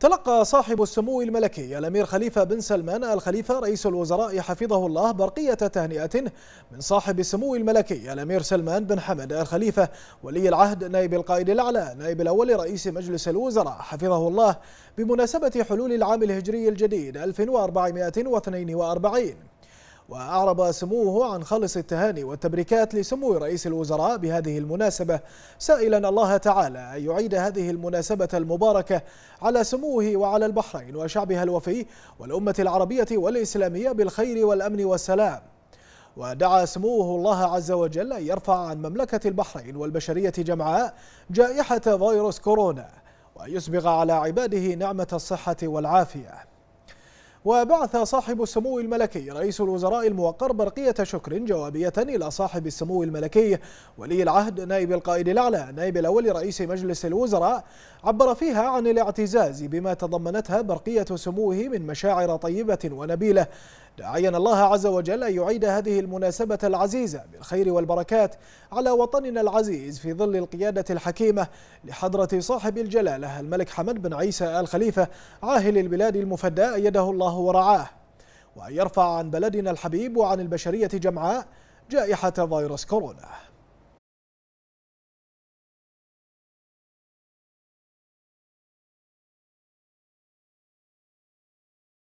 تلقى صاحب السمو الملكي الأمير خليفة بن سلمان الخليفة رئيس الوزراء حفظه الله برقية تهنئة من صاحب السمو الملكي الأمير سلمان بن حمد الخليفة ولي العهد نائب القائد الأعلى نائب الأول رئيس مجلس الوزراء حفظه الله بمناسبة حلول العام الهجري الجديد 1442 وأعرب سموه عن خالص التهاني والتبريكات لسمو رئيس الوزراء بهذه المناسبة سائلا الله تعالى أن يعيد هذه المناسبة المباركة على سموه وعلى البحرين وشعبها الوفي والأمة العربية والإسلامية بالخير والأمن والسلام ودعا سموه الله عز وجل أن يرفع عن مملكة البحرين والبشرية جمعاء جائحة فيروس كورونا ويسبغ على عباده نعمة الصحة والعافية وبعث صاحب السمو الملكي رئيس الوزراء الموقر برقية شكر جوابية إلى صاحب السمو الملكي ولي العهد نائب القائد الأعلى نائب الأول رئيس مجلس الوزراء عبر فيها عن الاعتزاز بما تضمنتها برقية سموه من مشاعر طيبة ونبيلة داعيا الله عز وجل أن يعيد هذه المناسبة العزيزة بالخير والبركات على وطننا العزيز في ظل القيادة الحكيمة لحضرة صاحب الجلالة الملك حمد بن عيسى آل خليفة عاهل البلاد المفدى أيده الله الله ورعاه وأن يرفع عن بلدنا الحبيب وعن البشرية جمعاء جائحة فيروس كورونا